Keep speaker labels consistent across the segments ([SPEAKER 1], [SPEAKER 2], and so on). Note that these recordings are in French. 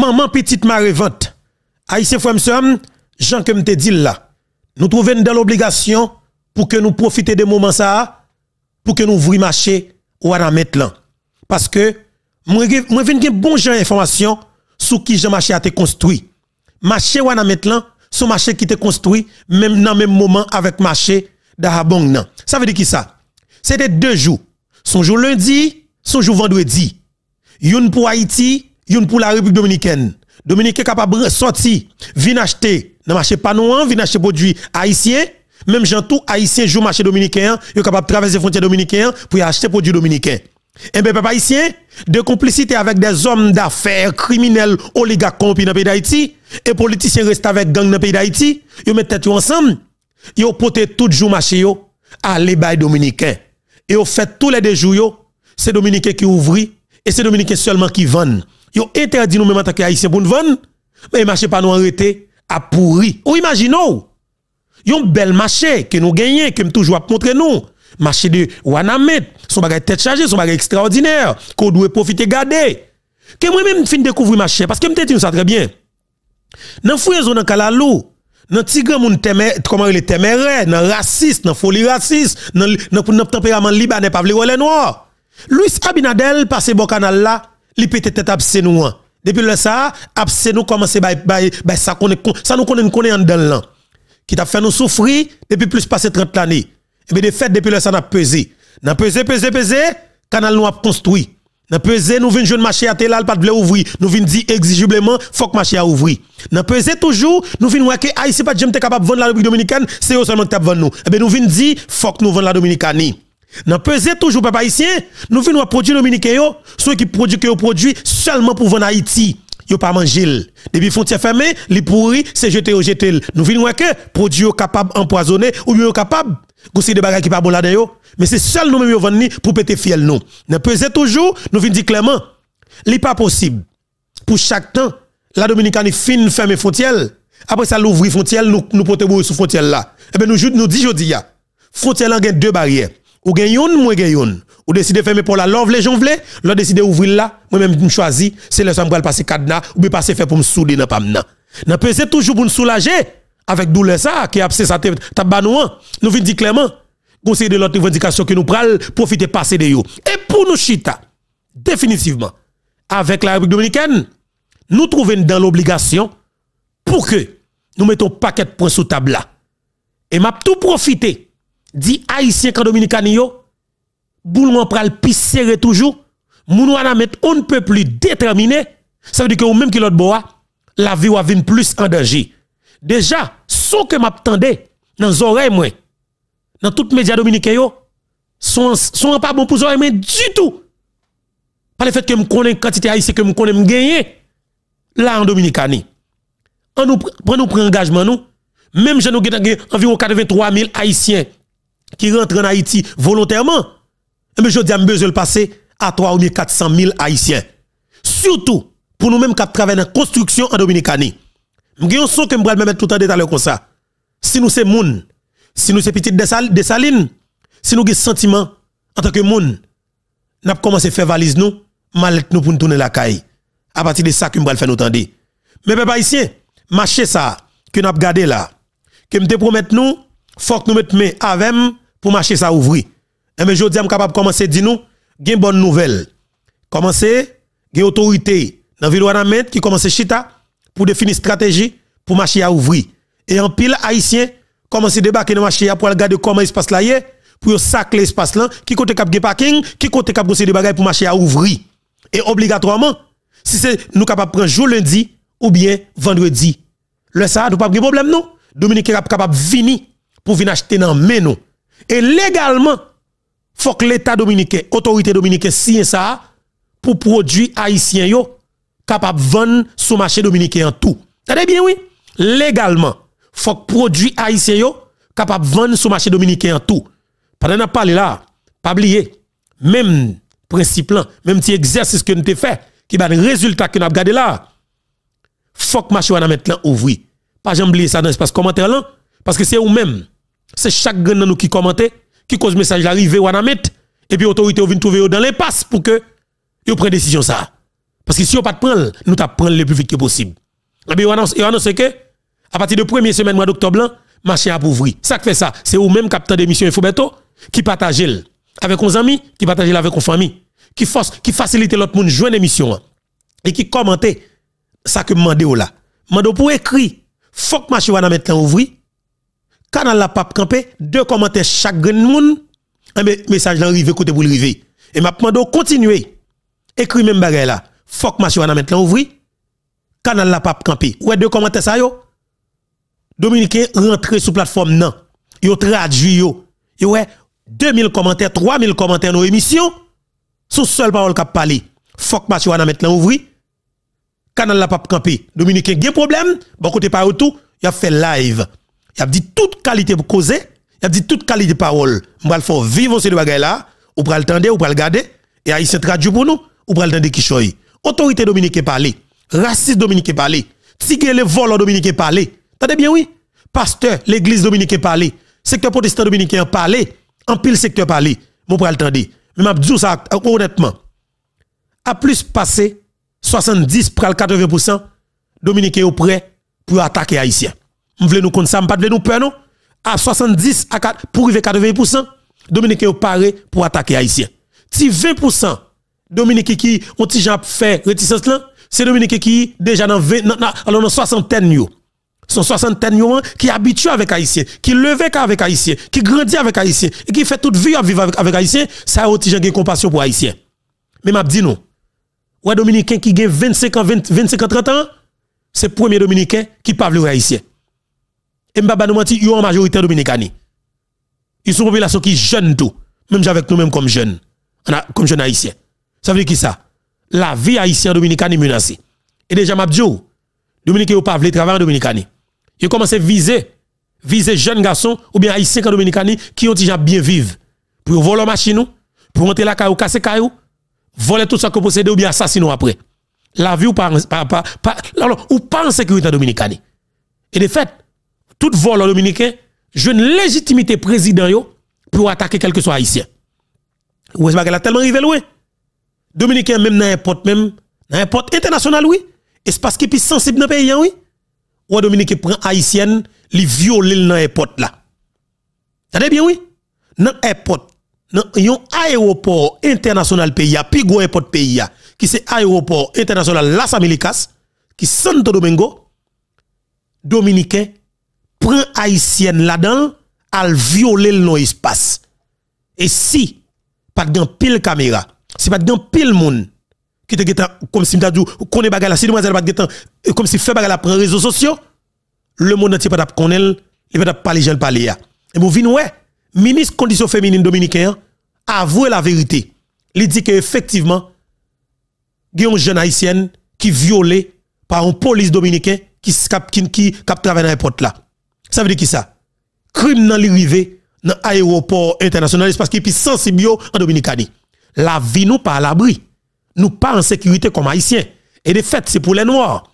[SPEAKER 1] maman petite m'a Haïtien frère hein, Jean que te dit là, nous trouvons dans l'obligation pour que nous profitions de moments ça, pour que nous le marché ou à mettre Parce que, moi, moi, viens bon genre information sur qui le marché a été construit. Marché ou à mettre là, ce marché qui te construit, même dans le même moment avec marché d'Arabong nan. Ça veut dire qui ça? C'était deux jours. Son jour lundi, son jour vendredi. Youn pour Haïti, yon pour la République dominicaine. Dominique est capable de sortir, venir acheter dans marché panouan, venir acheter produits haïtiens. Même gens tout haïtien joue marché dominicain, sont capable de traverser frontière dominicaine pour acheter produits dominicains. Et eh bien, papa haïtien, de complicité avec des hommes d'affaires, criminels, oligarques dans le pays d'Haïti, et politiciens restent avec gang dans le pays d'Haïti, ils mettent tête ensemble, ils porté tout jour marché à bay dominicain. Et ils fait tous les deux jours, c'est dominicain qui ouvrit et c'est dominicain seulement qui vendent yo interdit nous même en tant qu'haïtien pour nous vendre, mais marché pas nous arrêté à pourri. Ou imaginons, yon bel marché que nous gagnons, que nous toujours montrer nous. Marché de Wanamet, son bagage tête chargée, son bagage extraordinaire, qu'on doit profiter garder. Que moi-même fin découvrir marché, parce que me dit ça très bien. Dans fouye zone dans Kalalou, dans tigre moun temer, comment il téméraire, dans raciste, dans folie raciste, dans le tempérament libanais pas vle noir. Luis Abinadel passe bon canal là, li pété tête absé nous depuis le ça absé nous bay bay bay ça connaît ça nous connaît connaît en dedans qui t'a fait nous souffrir depuis plus passé 30 années et bien de fait depuis le ça n'a pesé n'a pesé pesé pesé canal nous a construit n'a pesé nous vinn jeune marché à tel pas de ouvrir nous vinn dit exigiblement faut que marché a ouvrir n'a pesé toujours nous vinn ouais que haïti pas jamais capable vendre la République dominicaine c'est seulement t'a vendre nous et bien nous vinn dit faut que nous vendre la dominicaine nous peser toujours papa haïtien, nous venons produire produits dominicains, ceux qui produisent que produits seulement pour vendre Haïti. Yo pas manger. Depuis frontières fermées les pourris, c'est jeter ou jeter. Nous venons que produits capables d'empoisonner ou bien capable c'est des choses qui pas sont pas bonnes mais c'est seul nous même vendre pour péter fiel nous. pesait toujours, nous venons dire clairement, ce n'est pas possible pour chaque temps la de fin ferme frontière. Après ça l'ouvrir frontière, nous nous porter sous frontière là. Et eh bien nous disons aujourd'hui, jodi ya. Frontière là deux barrières ou gen yon, moi gen Ou décide fermer pour la love les gens vle, l'on décide ouvrir là, moi même me choisi, c'est le somme passer cadenas ou bien passer faire pour me souder dans pam nan. Nan peser toujours pour nous soulager avec douleur ça qui a c'est ça t'a Nous hein. dit clairement conseil de l'autre revendication que nous pral profiter passer de yo. Et pour nous chita définitivement avec la République dominicaine, nous trouvons dans l'obligation pour que nous mettons paquet de points sous table là. Et m'a tout profiter dit haïtien quand dominicani yo m'en pral serré toujours moun wana met on ne peut plus déterminer ça veut dire que ou même qui l'autre bois la vie va venir plus en danger déjà ce que m'attendais dans oreilles moi dans toutes médias dominicains yo sont pas bon pour oreilles mais du tout par le fait que me connais quantité haïtien que me connais me gagner là en dominicani on nous prend nous engagement nous même je nous environ 83 000 haïtiens qui rentrent en Haïti volontairement, mais eh je dis à besoin de passer à 3 400 000 Haïtiens. Surtout pour nous-mêmes qui travaillons la construction en Dominicanie. Nous son que je mettre tout en détail comme ça. Si nous sommes moun, si nous sommes petites salines. si nous avons sentiment en tant que moun, nous avons commencé à faire valise nous, malette nous pour nous tourner la caille. À partir de ça que nous faire nous tendre. Mais peuple ici. Marcher ça que nous avons gardé là, que nous promettre nous, faut que nous mettions avec avec pour marcher ça ouvrir. Et eh mais je dis, capable de commencer, dis nous, une bonne nouvelle. Commencer, une autorité dans la ville qui commence à chita pour définir stratégie pour marcher à ouvrir. Et en pile haïtien, commence à débarquer dans marché pour regarder comment l'espace là est, pour sacler l'espace là, qui côté cap parking, qui côté cap des bagages pour marcher à ouvrir. Et obligatoirement, si c'est nous capable prendre jour lundi ou bien vendredi. Le ça, nous pas de problème non. Dominique est capable venir pour venir acheter dans main non? Et légalement, faut que l'État dominicain, autorité dominicaine signe ça pour produire haïtien yo capable vendre sur marché dominicain en tout. T'as bien oui? Légalement, faut que produits haïtien yo capable vendre sur marché dominicain en tout. Pendant nous parlé là, pas oublier même principe là, même petit exercice que nous avons fait qui va le résultat que nous avons gardé là. Faut que marché soit mettre là ouvri. Pas j'oublie ça dans l'espace commentaire là parce que c'est vous même c'est chaque grand nous qui commentait, qui cause message d'arrivée, ou à et puis autorité vient trouver dans l'impasse pour que ils prennent décision ça. Parce que si on pas de prendre, nous t'apprenons le plus vite que possible. Et eh bien, on annonce, que, à partir de première semaine mois d'octobre, marché a ouvrir. Ça que fait ça, c'est vous même capitaine d'émission Infobeto qui partagez avec nos amis, qui partagez avec nos familles, qui force, qui facilite l'autre monde joindre l'émission hein. et qui commente ça que mandé là. Mando pour écrire, faut que marché à mettre ouvrir Canal la pape campé, deux commentaires chaque grand monde. Un eh, message dans écoutez côté pour le Et m'a demandé continuer. Écris même bagay là. Fok monsieur Maintenant mettre ouvri. Canal la pape campé. Ouais deux commentaires ça yo. Dominicain rentré sur plateforme non. Yo traduit yo. Yo ouais 2000 commentaires, 3000 commentaires nos émissions. Sous seule parole qu'a parlé. Fok monsieur Maintenant mettre ouvri. Canal la pape campé. Dominicain un problème, bon côté pas tout, il a fait live. Il a dit toute qualité pour causer, il a dit toute qualité de parole. Il faut faire vivre ces bagages là, on va le tendre, on va le garder et haïtien traduit pour nous, on va le tendre qui choisit. Autorité dominicaine parle, raciste dominicaine parler, tigre le vol Dominique parler. Tendez bien oui. Pasteur, l'église dominicaine parle, secteur protestant dominicain parle. en pile secteur parler. Mon le tendre. Mais m'a dit ça honnêtement. A plus passé, 70 pral 80% dominicain prêt pour attaquer haïtien. Je voulez nous compter, ça, pas nous peur non. À 70 à 4, pour arriver 80%, Dominique est paré pour attaquer haïtien. Si 20% Dominique qui ont déjà fait réticence c'est Dominique qui déjà dans 20 ans, alors dans 60 yo. Son qui habituent avec haïtien, qui levé avec haïtien, qui grandit avec haïtien et qui fait toute vie à vivre avec, haïtien, ça a déjà une compassion pour haïtien. Mais m'a dit non. Ouais dominicain qui gagne 25 ans 25 ans 30 ans, c'est premier dominicain qui parle haïtien. Et Mbaba nous menti, ils en majorité dominicani. Ils sont population qui jeune tout, même avec nous-mêmes comme jeunes, comme jeunes haïtiens. Ça veut dire qui ça? La vie haïtienne dominicani est menacée. Et déjà, Mabdjou, ne ou pas travailler en dominicani. Ils commencent à viser, viser jeunes garçons ou bien haïtiens en dominicani qui ont déjà bien vivre. Pour voler machine, pour monter la caillou, casser caillou, voler tout ça que possède ou bien assassiner après. La vie ou pas, pas, ou pas en sécurité dominicani. Et de fait, tout vol dominicain, j'ai une légitimité président pour attaquer quel que soit haïtien. Ou est-ce a tellement arrivé loin? Dominicain même dans n'importe même, dans n'importe international oui, parce qu'il est sensible dans le pays oui. Ou Dominique prend haïtien, les viole dans n'importe là. Tendez bien oui? Dans n'importe dans un aéroport international pays, plus gros aéroport pays, qui c'est aéroport international Las Américas, qui Santo Domingo, dominicain prend haïtienne là-dedans, elle violer le espace. Et si, pas de pile caméra, si pas de pile monde, qui te comme si m'ta dit, connaît bagarre. si demoiselle pas de comme si fait bagarre la réseaux sociaux, le monde entier pas connaître, il pas parler, j'en hein. parler Et vous venez, le ministre condition féminine dominicain, avoué la vérité. Il dit effectivement, il y a une jeune haïtienne qui est violée par une police dominicaine qui, qui, qui travaille dans la portes là. Ça veut dire qui ça Crime dans l'arrivée dans l'aéroport international parce qu'il est sensible en Dominicani. La vie nous pas à l'abri. Nous pas en sécurité comme haïtiens. Et de fait, c'est pour les noirs.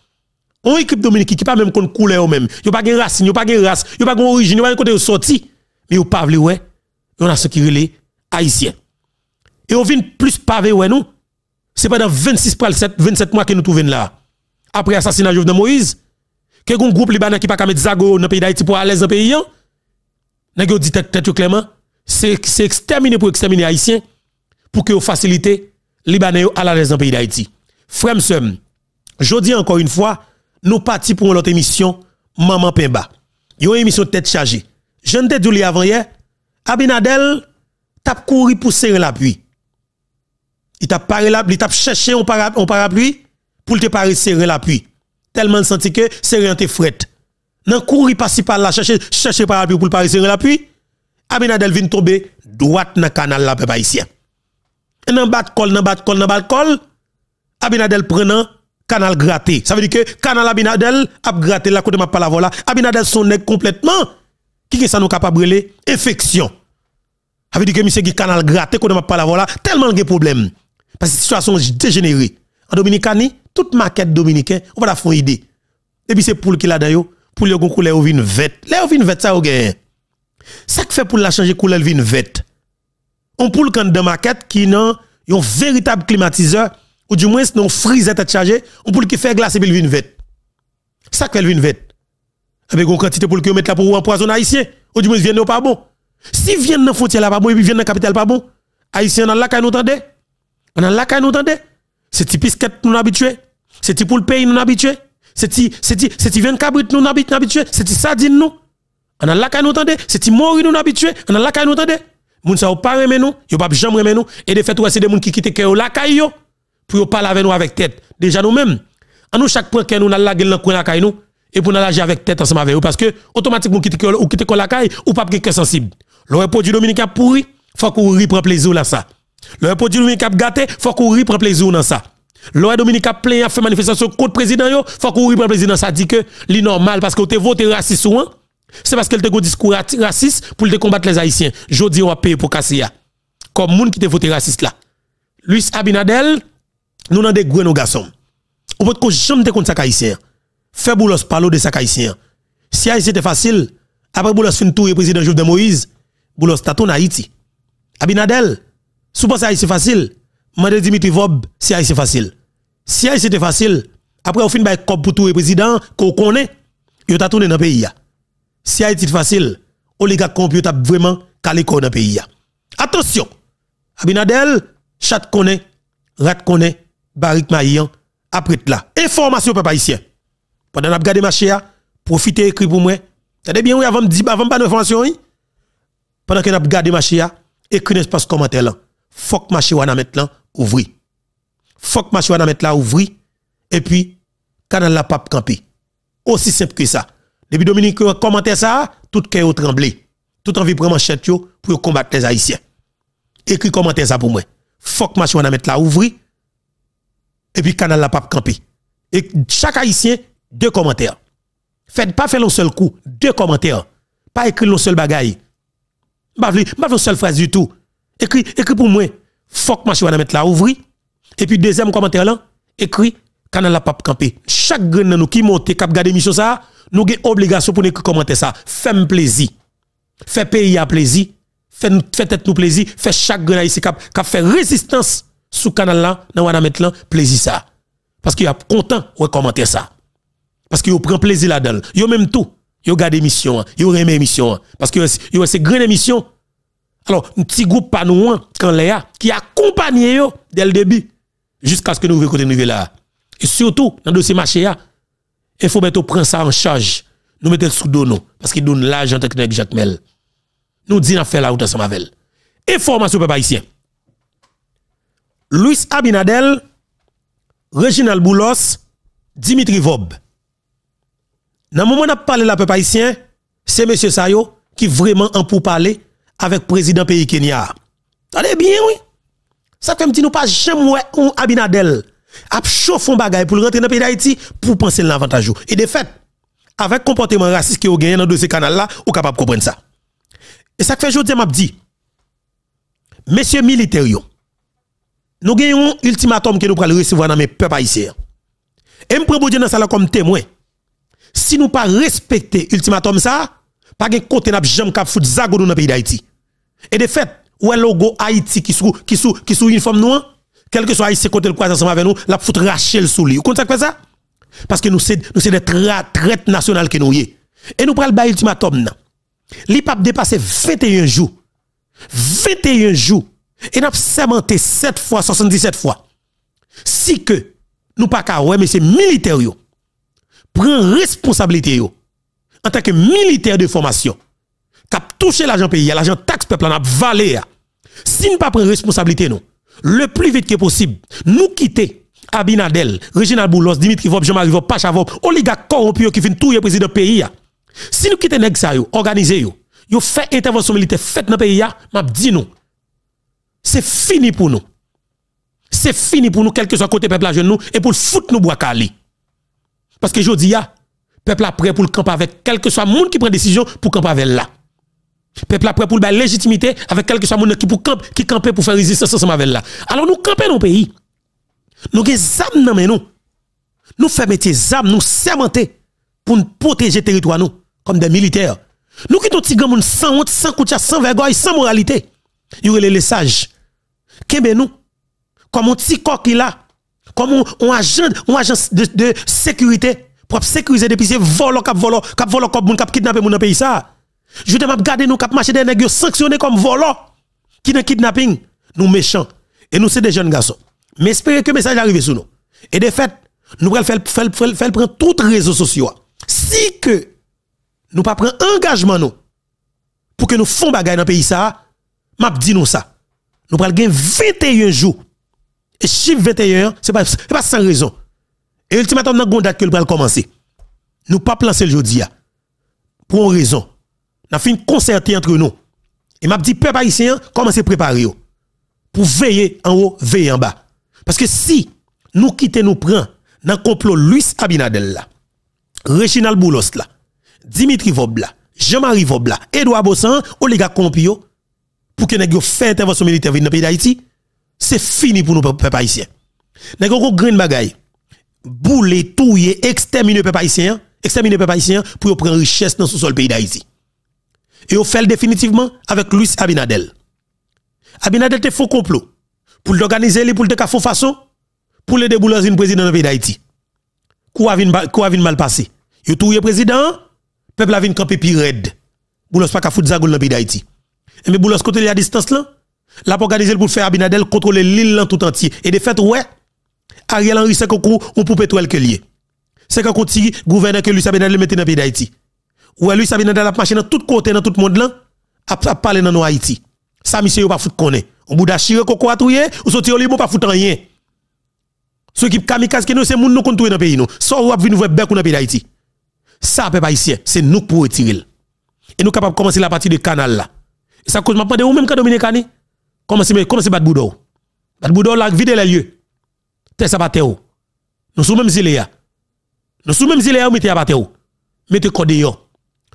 [SPEAKER 1] On équipe Dominique qui pas même contre couleur ou même. Yo pas de race, yo pas de race, yo pas d'origine, yo pas de côté sorti. Mais yo pas vle ouais. pas a sécurité Haïtiens. Et on vient plus pavé ouais nous. C'est pendant 26 27 mois que nous trouvons là. Après l'assassinat de Jovenel Moïse, que un groupe libanais qui pas mettre Zago dans le pays d'Haïti pour aller dans le pays. Nèg yo dit tête clairement, c'est c'est exterminer pour exterminer haïtien pour que faciliter libanais à aller dans le pays d'Haïti. Frère je dis encore une fois, nous partons pour notre émission Maman Pemba. une émission tête chargée. Je ne t'ai dit avant hier, Abinadel tap couru pour serrer l'appui. Il t'a parlé l'appui, il t'a cherché un parapluie pour te parer serrer l'appui tellement senti que c'est rien de fret. Nan couri pas si par là chercher chercher par l'appui pour Paris serrer l'appui. Abinadel vient tomber droite dans canal là peuple haïtien. Nan bat col nan bat col le bat col Abinadel prenant canal gratté. Ça veut dire que canal Abinadel a gratté la côté m'a pas la voilà. Abinadel son complètement qui est ça nous capable brûler infection. Ça veut dire que monsieur qui canal gratté côté m'a pas la voilà tellement de problème parce que situation dégénérée. En Dominicani, toute maquette dominicaine, on va la faire idée. Et puis c'est pour qui là dedans pour le couleur vin vête. Là vin vête, ça au gain. Ça que fait pour la changer couleur vin vête. On poule quand dans maquette qui non un véritable climatiseur ou du moins non frise à chargé, on poule qui fait glace et puis vin Ça qui fait vin vert. Avec une quantité pour le mettre là pour empoisonner haïtien ou du moins viennent pas bon. Si viennent dans frontière là pas bon et puis viennent dans capitale pas bon, haïtien dans la caille nous tendez. On a la caille nous tendez. C'est type qu'on nous habitué. C'est type pour le pays nous habitués. C'est type c'est type c'est type 24 cabrit nous habitué. C'est type sardine nous. On a la caille nous tendez, c'est type mori nous habitués. On a la caille nous tendez. Moun sa ou pas remen nous, yo pas jamais nous et de fait ouais c'est des moun qui quittent que la caille yo pour parler avec nous avec tête. Déjà nous-mêmes, à nous chaque point que nous la la gueule dans coin la caille nous et pour nous agir avec tête ensemble avec eux parce que automatiquement vous ou la caille ou pas que sensible. Le produit dominicain pourri, faut qu'on reprend plaisir là ça. Le Dominique a gâté, faut courir pour plaisir dans ça. Loi Dominique a plein a fait manifestation contre le président, Il faut courir pour le président. Ça dit que c'est normal parce que vous voté raciste ou hein? c'est parce qu'elle te discours raciste pour te combattre les Haïtiens. Jodi on a payé pour casser Comme moun qui te voté raciste là. Luis Abinadel, nous avons des gros nos garçons. On peut que jamais te contre ça haïtien. fais parle parler de ça haïtien. Si Haïti était facile, après vous fin tour président Jovenel Moïse, boulos en Haïti. Abinadel, sous pas ça, c'est facile. Mande Dimitri Vob, si c'est facile. Si c'était facile, après on finit par cop pour tout le président qu'on connaît, il a tourné dans le pays. Si c'est facile, oligarque a vraiment calé dans le pays. Attention. Abinadel, chat connaît, rat connaît, barrique Maïen après là. Information papa haïtien. Pendant que ma machia, profitez écrit pour moi. T'as bien oui avant me dire avant pas d'information Pendant que n'a gardé écris écrit espace commentaire là faut que marché wana là, ouvri. Faut que marché wana ouvri et puis canal la pape camper. Aussi simple que ça. Depuis Dominique euh, commenter ça, tout cœur tremblé. Tout envie prendre manchette pour combattre les haïtiens. Écris commenter ça pour moi. Faut que marché wana là, ouvri et puis canal la pape camper. Et chaque haïtien deux commentaires. Faites pas faire le seul coup, deux commentaires. Pas écrire le seul bagaille. Pas faire seul seule phrase du tout écrit, écrit pour moi, faut que monsieur mettre là ouvri. Et puis deuxième commentaire là, écrit canal la pape camper. Chaque grain nous qui monte cap garder mission ça, nous avons obligation pour nous commenter ça. Fais plaisir. Fais pays à plaisir. Fais tête nous plaisir. Fais chaque grain ici cap cap fait résistance sous canal là dans va mettre là plaisir ça. Parce qu'il y a content De commenter ça. Parce qu'il prend plaisir là-dedans. Yo même tout. Yo garde émission, yo remet émission parce que yo ces grande émission alors, un petit groupe panouin, hein, quand Léa, qui accompagne eux dès le début, jusqu'à ce que nous côté nous là. Et surtout, dans le dossier marché, il faut mettre prendre ça en charge. Nous mettons sous don parce qu'il donne l'argent technique Jacques Mel. Nous disons faire la route ensemble avec elle. Information peuple haïtien. Luis Abinadel, Reginald Boulos, Dimitri Vob. Dans le moment où on a parlé la peuple c'est monsieur Sayo qui vraiment en pour parler avec le président pays Kenya. Allez bien, oui. Ça fait dit nous pas jamais un Abinadel a chauffé un bagage pour rentrer dans le pays d'Haïti pour penser l'avantage. Et de fait, avec le comportement raciste qui a gagné dans ce canal-là, vous capable de comprendre ça. Et ça fait je m'a dit, messieurs militaires, nous gagnons un ultimatum que nous pourrons recevoir dans mes peuples haïtiens. Et me prends Dieu dans ça comme témoin. Si nous pas respecter ultimatum ça, pas de côté n'a jamais cap foot zago dans le pays d'Haïti. Et de fait, ou est logo Haïti qui sous qui sous qui sous uniforme noir, hein? quel que soit Haïti côté le croise ensemble avec nous, la foot Rachel sous lui. Vous comprenez ça Parce que nous sommes nous c'est des tra traites nationales que nous y. Et nous prenons le ultimatum L'IPAP L'ipap dépassé 21 jours. 21 jours. Et nous avons 7 fois 77 fois. Si que nous pas qu'à ouais mais c'est militaire yo. Prend responsabilité en tant que militaire de formation, a touché l'argent pays, l'argent taxe peuple, a valé. Si nous pas prenons responsabilité, le plus vite que possible, nous quitter Abinadel, Reginald Boulos, Dimitri Vop, Jean-Marie Vop, Pacha oligarque corrompu qui finit tout le président pays. Si nous quittons nèg ça organiser yo, fait intervention militaire faite dans pays m'a dit nous. C'est fini pour nous. C'est fini pour nous quel que soit côté peuple à nous et pour foutre nous bois Parce que je dis Peuple prêt pour le camp avec quel que soit le monde qui prend décision pour camp avec là. Peuple prêt pour la légitimité avec quel que soit le monde qui pour camp, qui camper pour faire résistance ensemble avec là. Alors nous dans nos pays. Nous avons des âmes dans nous. Nous faisons des âmes, nous sermenter pour protéger territoire nous, comme des militaires. Nous qui sommes des gens sans honte, sans couture, sans vergogne, sans moralité. Ils a les sages. Qu'est-ce nous? Comme un petit coq qui là, comme un agent, agent de sécurité pour sécuriser depuis ces volo cap volo cap volo comme moun cap kidnapper moun dans pays ça je te m'a garder nous cap marcher des nèg sanctionner comme volo qui dans kidnapping nous méchants et nous c'est des jeunes garçons mais espérez que message arrive sur nous et de fait nous va faire faire faire prendre toutes réseaux sociaux si que nous pas prendre engagement nous pour que nous font bagaille dans pays ça m'a dit nous ça nous va gagner 21 jours et chiffre 21 c'est pas c'est pas sans raison et ultimatum, dans date que le bal commencer. Nous pas lancer le jeudi. Pour une raison. Nous avons concerté entre nous. Et m'a dit, peuple haïtien, commencez à préparer. Pour veiller en haut, veiller en bas. Parce que si nous quittons nous prend dans le complot Luis Abinadel là, Reginald Boulos là, Dimitri Vobla, Jean-Marie Vobla, Edouard Bossan, Olega Compio, pour que nous fait intervention militaire dans le pays d'Haïti, c'est fini pour nous, peuple haïtien. Nous avons une grande bagaille bouler, touiller, exterminer peuple haïtien, exterminer peuple haïtien pour prendre richesse dans ce sol pays d'Haïti. Et on fait définitivement avec Luis Abinadel. Abinadel te faux complot pour l'organiser, pour le faire façon, pour le débouler une président dans le pays d'Haïti. Quoi vient mal passé? Yo touye président, peuple a vinn camper pire red. Boulos pas ka fout zagoul dans pays d'Haïti. Et eh, mais Boulos côté à distance là, l'a organiser pour faire Abinadel contrôler l'île tout entier. Et de fait ouais, Ariel Henry, c'est ou on pour pétrole que lié. C'est qu'on tire gouverneur que lui Sabinadel le mettait dans le pays d'Haïti. Ou lui Sabinadel la machine dans tout côté, dans tout monde là, a parler dans nos Haïti. Ça, monsieur, il pas foutre qu'on est. On bouda chire koko atouye, ou sorti au libo pas foutre rien. Ceux qui kamikaze que nous, c'est moun nous contre dans pays nous. Soit ou va vin ouvre bec ou dans pays d'Haïti. Ça, peuple haïtien, c'est nous pour retirer. Et nous capables de commencer la partie de canal là. ça cause m'a de ou même quand Dominique Ani. Comment c'est battre Boudou? Battre Boudou là, vide les lieux tes à Nous sommes même zélés. Nous sommes même zélés, mettez à battre. Mettez kode yo.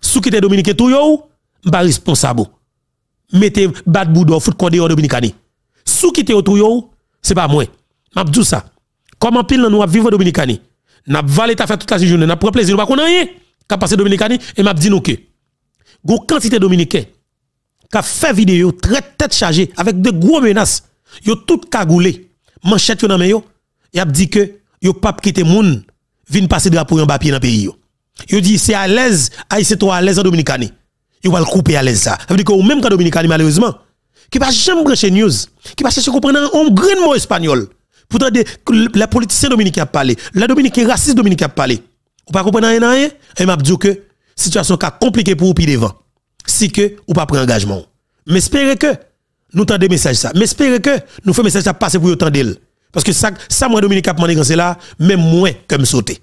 [SPEAKER 1] Sou qui Dominique tout yo, mba responsable. Mettez bat boudou, fout kode yo Dominicani. Sou qui yo tout yo, c'est pas moi. M'a dit ça. Comment pile nous vivre Dominicani? N'a valé ta fait toute la journée, n'a pas plaisir, n'a pas rien. Qu'a passé Dominicani et m'a dit nous que gon quantité dominicain qui fait vidéo très tête chargée avec de gros menaces yo tout cagoulé manchette yo nan yo il a dit que yo pas quitter moun vinn passer drapeau en papier dans le pays yo. Yo dit c'est à l'aise, ah, c'est toi à l'aise en dominicani. Il va le couper à l'aise ça. Ça veut dire que même quand dominicani malheureusement qui pas jamais branché news, qui pas chercher comprendre un grand mot espagnol. Pourtant les politiciens dominicains parlent, les raciste dominicain parlé. parlé Ou pas comprendre rien rien, et m'a dit que situation ka compliquée pour vous pi devant. Si que ou pas prendre engagement. Mais espérez que nous tendez message ça. Mais espérez que nous faisons message ça passer pour vous parce que ça, ça moi, Dominique quand demandé c'est là, même moins que me sauter.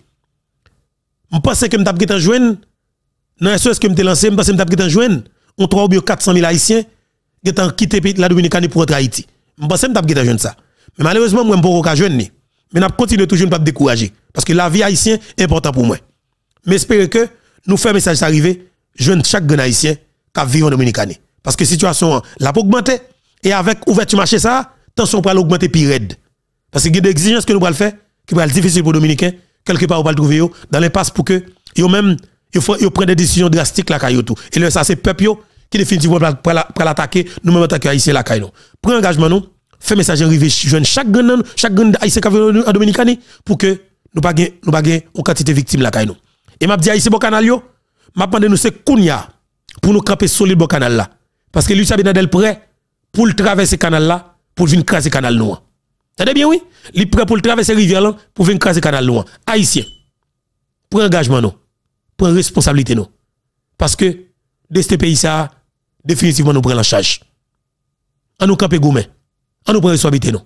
[SPEAKER 1] Je pense que je suis en Dans Dans SOS e que je lancé, je pense que je suis en On 3 ou 400 000 Haïtiens qui ont quitté la Dominicaine pour être à Haïti. Je pense que je suis en ça. Mais malheureusement, moi, je ne peux pas jouer. Mais je continue toujours à me décourager. Parce que la vie haïtienne est importante pour moi. Mais j'espère que nous faisons un message arriver, jeune chaque grand haïtien qui vit en Dominicaine. Parce que la situation a augmenté. Et avec ouverture marché, ça, tension pour augmenter plus raide. Parce qu'il y a des exigences que nous allons faire, qui va être difficiles pour les Dominicains, quelque part, on va le trouver dans l'impasse pour que, eux même, ils prennent des décisions drastiques là, Et là, ça, c'est peuple, qui définitivement pour l'attaquer, nous même attaquer Haïtien là, nous. Prends engagement, nous, fais message arriver, jeune, chaque chaque Haïtien qui en Dominicanie, pour que nous pas nous pas une quantité de victimes là, nous. Et m'a dit Haïtien, bon canal, yo, m'a demandé nous, c'est kounya pour nous camper solide bon canal là. Parce que lui, ça prêt, pour le traverser canal là, pour venir ce canal noir. Tade bien, oui. est prêt pour le traverser rivière pour venir craser canal loin. Haïtien. Prends engagement non Prends responsabilité non Parce que, de ce pays ça, définitivement nous prenons la charge. On nous camper gourmet. On nous la responsabilité non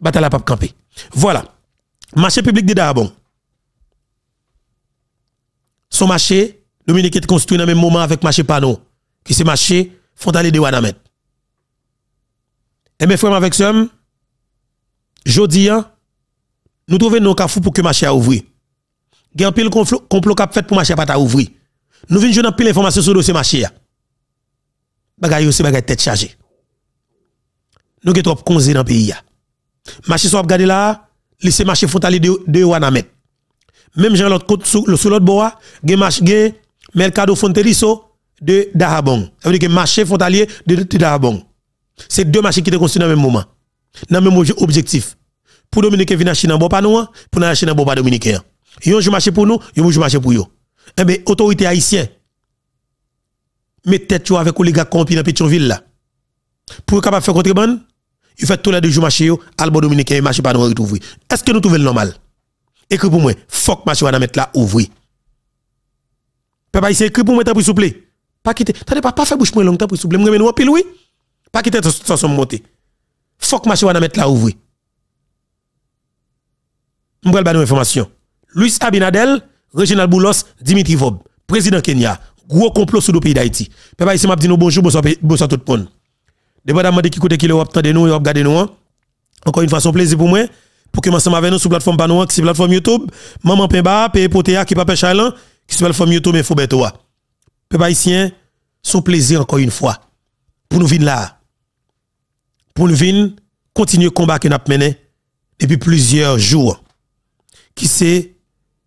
[SPEAKER 1] Bataille la pape camper. Voilà. Marché public de Dabon. Son marché, Dominique est construit dans le même moment avec marché Pano, qui c'est marché aller de Wanamet. Et mes frères avec somme, Jodi, nous trouvons nos cafou pour que marché a ouvert. Il y a un pile complot cap fait pour marché pas ouvert. Nous venons jouer pile information sur le dossier marché. Bagay aussi bagay tête chargée. Nous sommes trop conzé dans le pays. Marché soit gardé là, laissez marché frontalier de, de Wanamet. Même jean l'autre côté sous l'autre bois, gen marché gen Mercado Fonteriso de Dahabong. Ça veut dire que marché frontalier de, de Darabon. C'est deux marchés qui étaient construits dans le même moment. Dans même objectif. Pour Dominique vient acheter dans bon pas nous, pour acheter dans bon pas dominicain. Yon je pour nous, yon je marché pour yo. Eh bien, autorité haïtienne. Mettez-vous avec les gars compi dans Pétionville là. Pour capable faire contrebande, il fait tout les deux jours marcher. yo, dominicain eh, marche pas retrouver. Est-ce que nous trouvons le normal Écris pour moi, fuck mettre là ouvri. Papa, ici écrit pour moi t'as pris souple. Pas quitter, t'as pas pas bouche longtemps pour souple, Pas faut que marché va mettre là ouvrir. Je vais vous information. Luis Abinadel, Reginald Boulos, Dimitri Vob, président Kenya. Gros complot sur le pays d'Haïti. Peuple ici m'a dit bonjour, bonsoir, bonsoir tout le monde. Dépendamment de qui côté qui le wap de nous, nous. Hein. Encore une fois, son plaisir pour moi. Pour que ensemble avec nous sur la plateforme Banouan, hein, qui est la plateforme YouTube. Maman Pemba, Pepe Potea, qui Papa Chalan, qui est la plateforme YouTube, mais bête toi. ici, haïtien, plaisir encore une fois. Pour nous venir là pour nous vin continuer le combat que nous avons mené depuis plusieurs jours. Qui sait,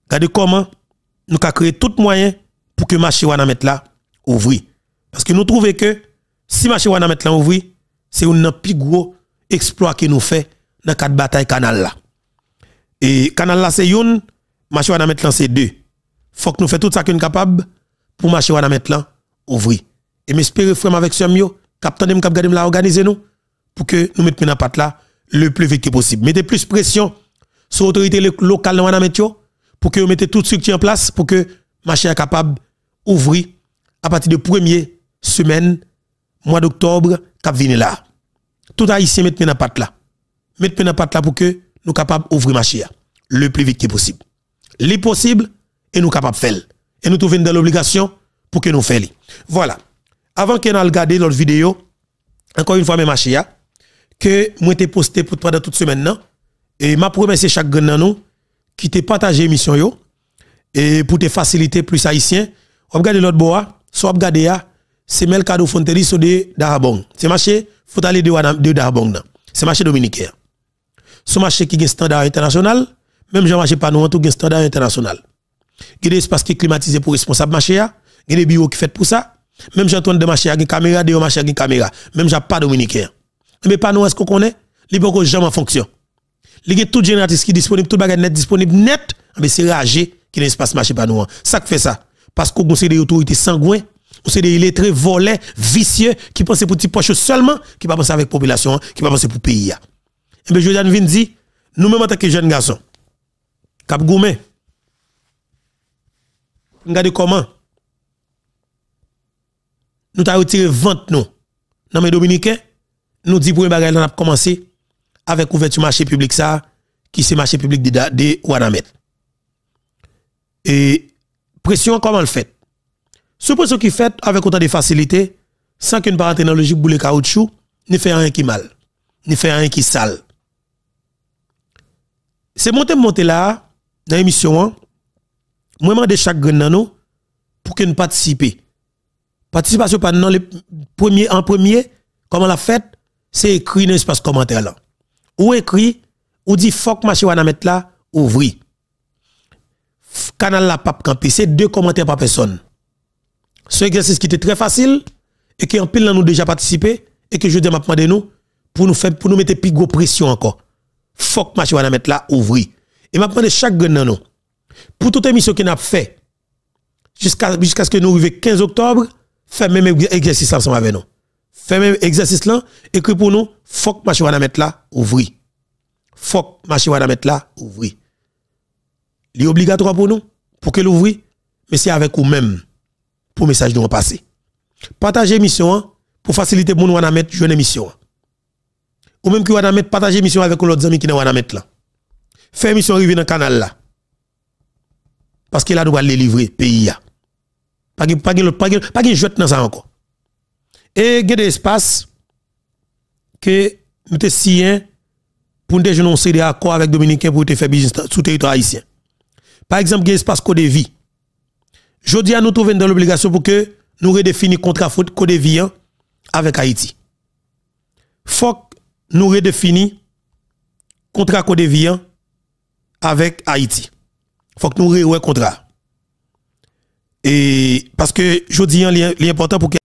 [SPEAKER 1] regardez comment nous avons créé tout moyen pour que le marché mette là ouvri. Parce que nous trouvons que si le wana mette là ouvre, c'est un plus gros exploit que nous faisons dans quatre bataille canal là. Et canal là c'est une, marché mette là c'est deux. Faut que nous fassions tout ça que nous sommes capables pour marché mettre là ouvri. Et m'espérer frère avec ce mio, capitaine de cap garder là organiser nous pour que nous mettions la patte là le plus vite possible. Mettez plus pression sur l'autorité locale dans pour que vous mettez qui est en place pour que marché soit capable d'ouvrir à partir de première semaine mois d'octobre qui venir là. Tout haïtien mettez la patte là. Mettez la patte là pour que nous capables d'ouvrir marché le plus vite possible. Les possible et nous capables de faire. Et nous trouvons dans l'obligation pour que nous fassions. Voilà. Avant qu'on aille regarder notre vidéo, encore une fois, mes machines. Hein que moi t'ai posté pour dans toute semaine non et m'a c'est chaque grand nous qui t'a partagé émission yo et pour te faciliter plus haïtien regarde l'autre bois soit regardez a c'est le cadeau fonterie ou de Darabong c'est marché faut aller de de Darabong c'est marché dominicain ce marché qui est standard international même Jean marché pas nous tout un standard international il y a des espaces qui climatisé pour responsable marché il y a des bureaux qui fait pour ça même Jean-Antoine de marché a caméra de marché a une caméra même j'ai pas dominicain mais pas nous est-ce qu'on connaît les pas jamais en fonction les gen tout génératrice qui disponible tout bagage net disponible net ah, mais c'est rage qui l'espace marché nous. Hein. ça fait ça parce qu'on c'est des autorités sanguines ou c'est des très volés vicieux qui pensent pour petit poches seulement qui pas penser avec population hein, qui pas penser pour pays et hein. eh bien Jordan vient nous même en tant que jeunes garçons cap gourmet regardez comment nous avons retiré 20 nous dans les dominicains nous disons pour nous avons a commencé avec du marché public ça qui le marché public de de Wanamet. Et pression comment le fait Ce pression qui fait avec autant de facilité sans qu'une parente technologique boule caoutchouc ne fait rien qui mal, ne fait rien qui sale. C'est monter monter là dans l'émission hein. moi de chaque grain nous pour que nous participions. Participation pas les en premier comment la fête c'est écrit dans l'espace commentaire là. Ou écrit, ou dit fuck machi wana mettre là, ouvri. Canal la pape campé, c'est deux commentaires par personne. Ce exercice qui était très facile et qui en pile nous déjà participé et que je dis à nous pour nous faire pour nous mettre plus de pression encore. Fuck machi wana mettre là, ouvri. Et m'a de chaque dans nous. Pour toute émission qui a fait jusqu'à ce que nous arrivions 15 octobre, faire même exercice ensemble avec nous fait même exercice là, et que pour nous, faut que marché mettre là, ouvrir. Faut que la mettre là, ouvrir. Il obligatoire pour nous, pour que ouvre, mais c'est avec vous-même pour message nous passer. Partagez mission hein, pour faciliter pour nous à mettre une émission. Hein. Ou même qui là mettre partager mission avec l'autre ami qui nous à mettre là. Faire mission arriver dans le canal là. Parce que là nous les livrer pays à hein. Pas de pas pas dans ça encore. Et il y a des espaces que nous avons pour nous dénoncer des accords avec Dominicains pour faire business sur le territoire haïtien. Par exemple, il y a espaces code vie. Je dis nous trouver dans l'obligation pour que nous redéfinissions le contrat code vie avec Haïti. Il faut que nous redéfinissions le contrat code vie avec Haïti. Il faut que nous redéfinissions le contrat. Et parce que je dis, l'important pour que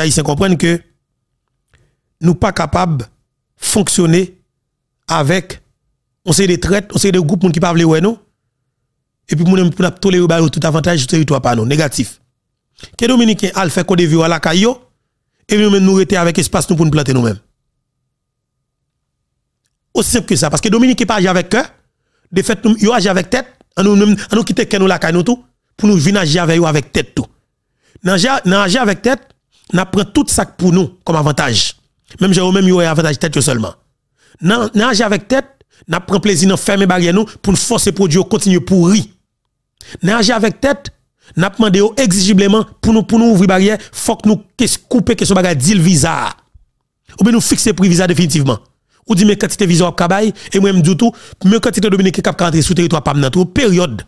[SPEAKER 1] Haïtiens comprennent que nous pas capables de fonctionner avec on sait des traites, on sait des groupes qui parlent ouais nous et puis nous pour tolérer bah, tout avantage du territoire pas non négatif. Que dominicain a fait qu'on vieux à la caillou et nous nous rester avec espace nous pour nous planter nous-mêmes. Aussi simple que ça parce que dominique dominicain pas agir avec cœur, de fait nous yo avec tête, nous à nous quitter que nous la caillou pour nous venir agir avec avec tête tout. nager nager avec tête n'a pris tout ça pour nous comme avantage. Même j'ai même eu avantage tête seulement. Nan, nan avec tête, n'a pris plaisir dans fermer barrière nous pour nous forcer produit continuer pourri. Nan avec tête, n'a demandé exigiblement pour nous pour nous ouvrir barrière, faut que nous couper que ce bagage dit le visa. Ou bien nous fixer prix visa définitivement. Ou dit mes quantité visa au cabaye et moi même du tout, mes quantité qui cap rentrer sur territoire pas dans période.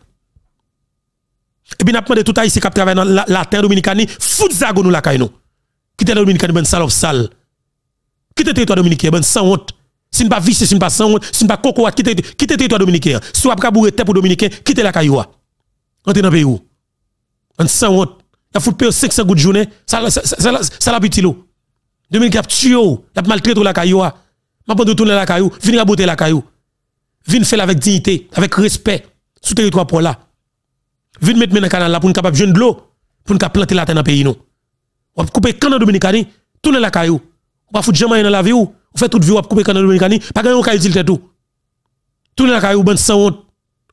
[SPEAKER 1] Et bien n'a demandé tout haïtien cap travailler dans la, terre dominicaine, fout ça nous la caille Quitte la Dominicaine, ben salope sale. Quitte le territoire dominicain, ben sans honte. Si pas vicieux, si pas sans honte, si pas cocoa, quitter le territoire dominicain. Si pas bourré tête pour dominicain, quittez la cailloua. Entrez dans le pays où. En sans honte. Il a payer 500 gouttes de journée, ça ça la petit l'eau. Dominique a tué, il a maltraité la cailloua. M'a pas tourne la caillou, venir aboter la caillou. Viens faire avec dignité, avec respect sous territoire pour là. Viens mettre dans le canal là pour nous capable de de l'eau, pour nous planter la terre dans le pays ou couper canne dominicani, tourne la caillou. Ou pas foutre jamais dans la vie ou, ou fait toute vie ou couper canne dominicani, pas gagner caillou dit tout. Tourne la caillou bande sans honte.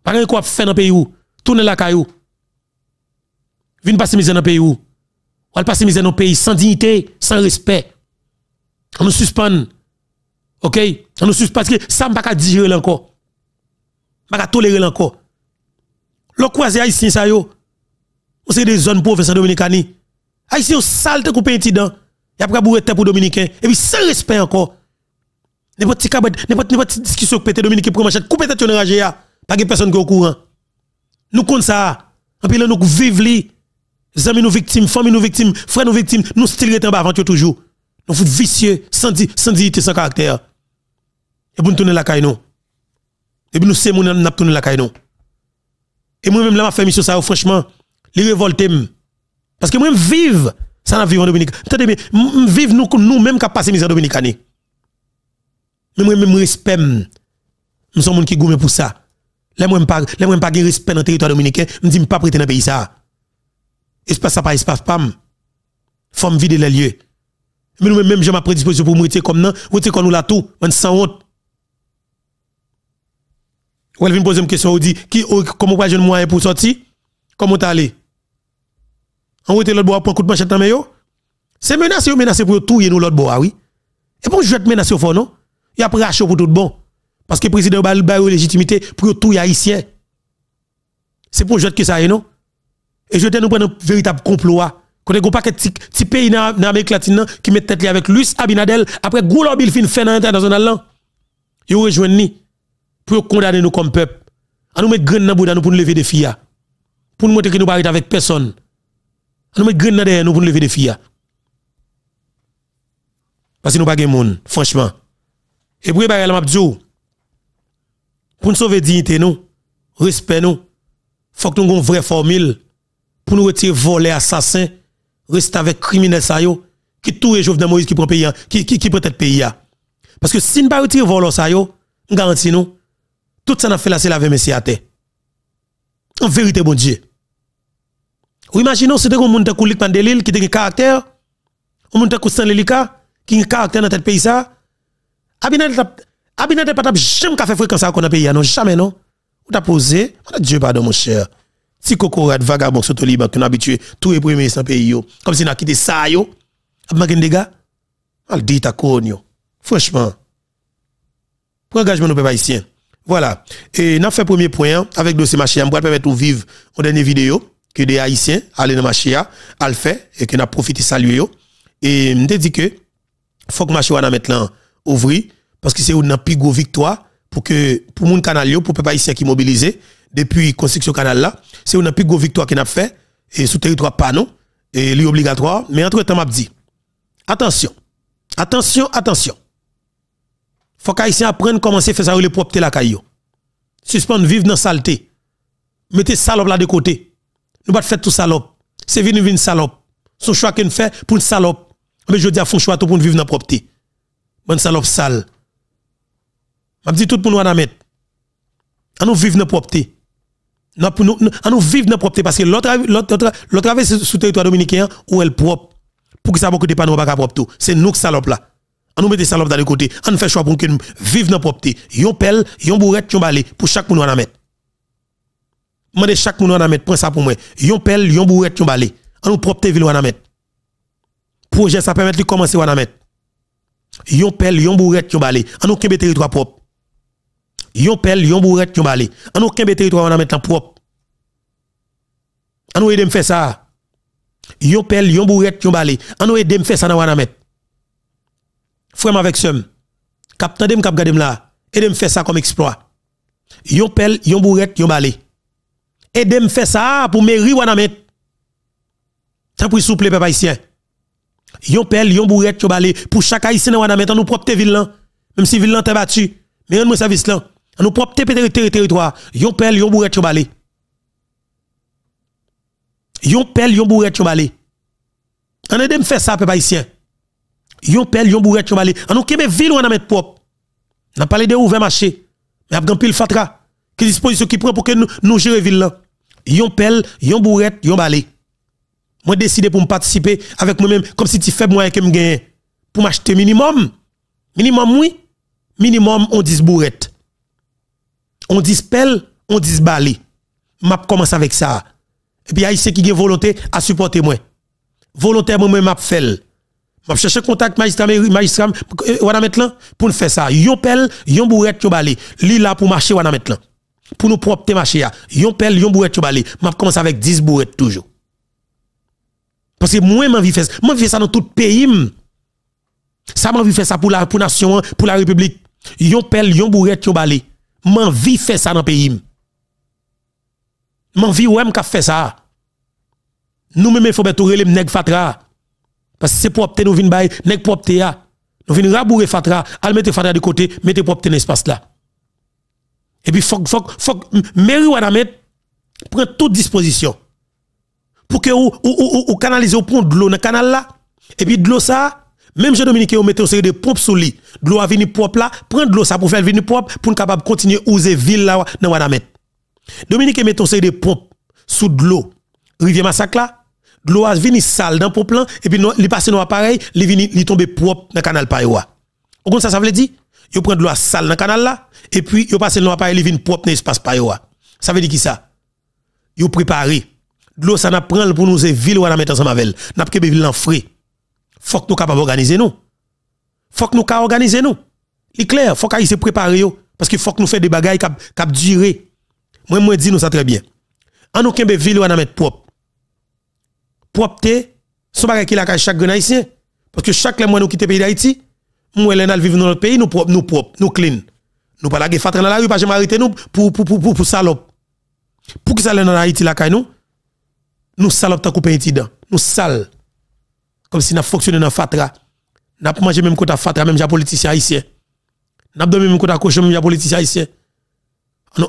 [SPEAKER 1] Pas gagne quoi faire dans pays ou, tourne la caillou. Vin passer misère dans pays ou. Ou passer misère dans pays sans dignité, sans respect. On nous suspend. OK On nous suspend parce que ça m'a pas digérer encore. peut pas tolérer encore. Le croisé haïtien ça yo. Ou c'est des zones pauvres sans dominicani on sale salte coupé un tidan. Y a pas bourré pour dominicain et puis sans respect encore. N'importe pas de n'importe n'importe discussion pété dominicain pour machette couper tête enragé ya. Pas de personne qui au courant. Nous comptons ça. En pile nous vivons li. Amis nous victimes, famille nous victimes, frères nous victimes, nous stylons en bas avant toujours. Nous fout vicieux, sans sans dignité, sans caractère. Et pour nous tourner la caille nous. Et puis nous c'est mon n'a tourner la caille nous. Et moi même là m'a famille sur ça franchement, les révoltes parce que moi, je vive ça n'a vivre en Dominique. bien, je vive nous, nous-mêmes qui passons en dominicaine. Mais moi, même respect, nous sommes gens qui gourmet pour ça. Là, moi, je ne pas de respect dans le territoire dominicain. Je dis, je pas prêter dans le pays ça. Espace ça, pas espace, pam. me vide les lieux. Mais nous-mêmes, même, j'ai ma pour mourir comme non. Vous savez, quand nous la tout, on sans honte. Ou elle vient me poser une question, Vous dit, qui, oh, comment pas jeune moyen pour sortir? Comment t'as allé? on était l'autre bois, prend coup de machette dans yo. C'est menacé, menacé pour tout, nous l'autre bois, ah oui. Et bon, je vais te menacer au fond, non? Il y a prachot pour tout bon. Parce que le président a une légitimité pour tout haïtien. C'est pour jouer que ça, non? Et je vais nous prendre un véritable complot. Ah. Quand vous pas que petit pays dans l'Amérique latine qui met tête avec Luis Abinadel, après Goulon fin fait dans l'international, Il rejoint nous pour condamner nous comme peuple. À nous mettre grand dans le pour nous lever des filles. Ah. Pour nous montrer que nous ne avec personne. Nous derrière nous pour lever des filles. Hein. Parce que nous pas des gens, franchement. Et pour pour nous sauver dignité nous, respect nous, faut que nous une vraie formule pour nous retirer volés assassins, rester avec criminels ça yo, qui tout est de Moïse qui prend pays hein, qui pays hein. Parce que si nous pas retirer voler ça yo, que nous tout ça n'a fait la c'est la vérité. En vérité bon Dieu. Ou imaginons c'était un monde qui Pandelil qui a un caractère, un monde qui Sanlelika qui a un caractère dans tête pays ça. Abinadel pas jamais fait fréquence à qu'on pays non jamais non. Ou t'a posé, oh, Dieu pardon mon cher. Si Kokorad vagabond sur liban qui habitué tout les premiers sans pays comme si a quitté ça yo. Abmagen des gars. Al dit ta konyo. Franchement. Pour engagement nos peuple haïtien. Voilà. Et n'a fait premier point hein, avec dossier machin, on va permettre de vivre en dernière vidéo que des Haïtiens allez dans marché à le faire, et qu'on a profité saluer Et me dit que, faut que Machia soit maintenant ouvri parce que c'est une plus gros victoire pour que, pour mon canal, pour les Haïtiens qui mobilisé depuis construction canal là, c'est une plus gros victoire qu'on a fait, et sous territoire panon, et lui obligatoire, mais entre temps m'a dit, attention, attention, attention. Faut haïtiens apprennent comment c'est faire ça, le propre la caillou. Suspendre vivre dans saleté. Mettez salope là de côté. Nous pas faire tout salope. C'est vie une salope. Son choix qu'on fait pour une salope. Mais je dis à fond choix tout pour vivre dans la propreté. Une salope sale. Je dis tout pour nous en mettre. nous vivre dans la propreté. nous vivre dans la propreté parce que l'autre avait sous territoire dominicain où elle propre. Pour que ça ne soit pas nous pas propre tout. C'est nous qui salope là. nous mettons des salopes dans les côtés. On fait choix pour que nous vivre dans la propreté. Yon pelle, yon bourrette, yon balai pour chaque pour nous en mettre mande chaque monde à prends ça pour moi. Yon pel, yon bouette, yon balé. an nous propre ville à Projet sa permet de commencer à Yon pel, yon bourrette, yon balé. an nous kembe territoire propre. Yon pel, yon bourrette, yon balé. an nous kembe territoire à mettre en propre. an nous aide me faire ça. Yon pel, yon bourrette, yon balé. On nous aide me faire ça dans à mettre. avec somme. Cap tandem cap gadem là. Aide me ça comme exploit. Yon pel, yon bourette, yon balai. Et me faire ça pour mairie wanamet. T'as pris souple peuple Yon pel, yon bourrette, yon pour chaque haïtien ouanamet wanamet, nous propre ville même si ville te battu, mais nous service là. Nous propre territoire, yon pel, yon bourrette, yon balé. Yon pel, yon bourrette, yon balé. On aide me faire ça peuple haïtien. Yon pel, yon bourrette, yon balé. On nous kembe ville wanamet propre. On a parlé de ouvert marché. Mais a grand pile fatra. Quelle disposition qui prend pour que nous, nous la ville là? Yon pelle, yon bourrette, yon balai. Moi décidé pour me participer avec moi-même comme si tu fais moi que me gagne pour m'acheter minimum. Minimum oui. Minimum on dit bourrette. On dit pelle, on dit balai. M'a commence avec ça. Et puis ceux qui gagne volonté à supporter moi. Volontairement moi m'a fait. M'a chercher contact magistrat magistrat mettre pour euh, faire ça. Yon pelle, yon bourrette, yon balai. Li là pour marcher wana mettre pour nous propre marché là yon pelle yon bourrette balé m'a commence avec 10 bourrettes toujours parce que moi m'envie faire moi faire ça dans tout pays ça m'envie faire ça pour la pour nation pour la république yon pelle yon bourrette yon balé m'envie faire ça dans pays m'envie ouais m'ka fait ça nous même faut mettre les nèg fatra parce que c'est propre nous vinn bay nèg propre nous vinn rabourer fatra al mettre fatra de côté mettez propre espace là et puis, il faut que mairie Wanamet prenne toute disposition pour que vous, ou, canalisez, vous de l'eau dans le canal là. Et puis, de l'eau ça, même Jean-Dominique, vous mettez une série de pompes sous lui. De l'eau a venir propre là, prendre de l'eau ça pour faire venir propre, pour capable continuer à user ville là dans Wanamet. Dominique, mettez une série de pompes sous de l'eau. Rivière Massacre là, de l'eau venir sale dans le plan et puis il passe dans l'appareil, il il tombe propre dans le canal Paiwa. Vous comprenez ça, ça veut dire? yo prend de l'eau sale dans le canal là, et puis yo passe l'eau à vin propre dans l'espace pa yo. Ça veut dire qui ça? Yo préparé. De l'eau ça n'a prend pour nous et ville ou à la mettre ensemble avec N'a pas ville en frais. Faut que nous capables organiser nous. Faut que nous capables organiser nous. C'est clair, faut qu'ils se préparent parce qu'il faut que nous faire des bagailles qui cap durer. Moi moi dis nous ça très bien. En nous kembe ville on à mettre propre. Propreté, son bagaille qui la chaque haïtien parce que chaque mois nous quitter pays d'Haïti moi les vivre dans notre pays nous propre nous propre nous clean nous pas la guerre dans la rue pas que arrêter nous pour pour pour pour pour salope pour que ça dans Haïti la caille nous nous salope tant couper incident nous sale comme si n'a fonctionné dans fatra n'a pas mangé même côté fatra même ja politicien haïtien n'a pas même côté cochon même ja politicien haïtien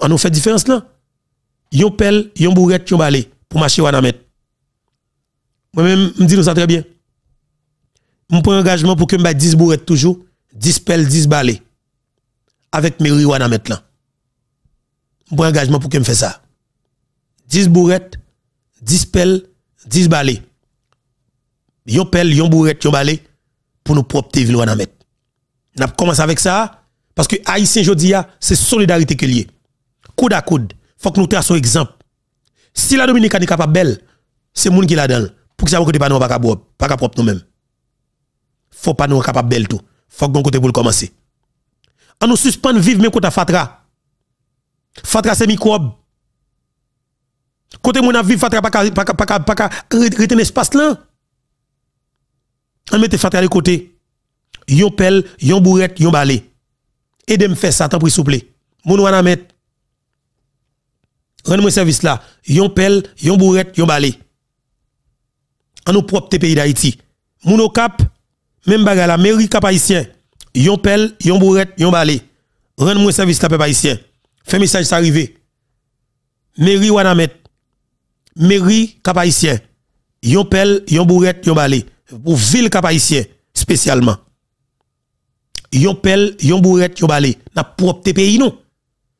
[SPEAKER 1] on nous fait différence là yon pelle yon bourrette yon balé pour marcher wana mettre moi même me dis nous ça très bien je prends engagement pour que je 10 bourrettes toujours, 10 pelles, 10 balais. Avec mes riwana maintenant. Je prends engagement pour que je fasse ça. 10 bourrettes, 10 pelles, 10 balais. Yon pelle, yon bourrette, yon balais pour nous propter, Nous wana mettre. N'a commencé avec ça parce que haïtien jodia, c'est solidarité que lié. Coude à coude, faut que nous traçons exemple. Si la Dominicaine pas belle, c'est monde qui la donne pour que ça ne pas nous pas propre nous-mêmes faut pas nous capable bel tout. Faut que bon côté pour commencer. On nous suspend vivre même côté fatra. Fatra c'est microbe. Côté mon vivre fatra pas pas pas pas retenir espace là. On mette fatra de côté. Yon pelle, yon bourrette, yon balai. Et de me faire ça tant s'il vous plaît. Mon wana mettre Rendez-moi service là, yon pelle, yon bourrette, yon balai. En nous propre pays d'Haïti. Mon cap, même baga la mairie cap haïtien. Yon pel, yon bourrette, yon balé rend moi service la haïtien. Fais message ça arrivé. Mairie Wanamet. Mairie cap haïtien. Yon pel, yon bourrette, yon balé Pour ville cap spécialement. Yon pel, yon bourrette, yon balé N'a propre pays nous.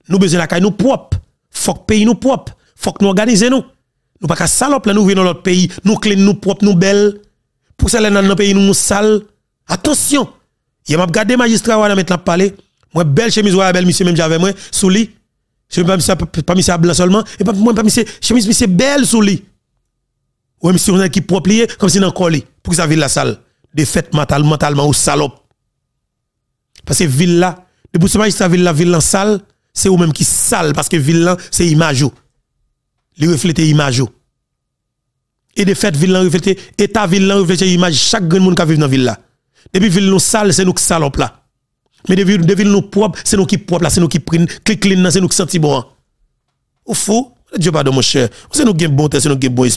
[SPEAKER 1] Nous besoin la caille nous propre. Faut pays nous propre. Faut que nous organiser nous. Nous pas qu'à salope là nous venons notre pays. Nous clean nous propre, nous belles pour ça dans le pays nous sale. Attention. Il m'a regardé magistrat là maintenant parler. Moi belle chemise ouais belle monsieur même j'avais moi sous lit. Je pas monsieur pas monsieur blanc seulement et pas moi pas monsieur chemise monsieur belle sous lit. Ouais monsieur on a qui propre comme si dans collé pour que ça ville la salle. Défaite mentale mentalement ou salope. Parce que ville là depuis ce magistrat ville la ville en sale, c'est ou même qui sale parce que ville là c'est image. Oh. Les reflète image. Oh et de fait ville refléter état ville refléter image chaque grand monde qui vit dans ville là depuis ville nous sale c'est nous qui salope là mais depuis villes ville nous propre c'est nous qui propre là c'est nous qui prennent clic clean c'est nous qui senti bon ou fou Dieu pardon mon cher c'est nous qui bon c'est nous qui bon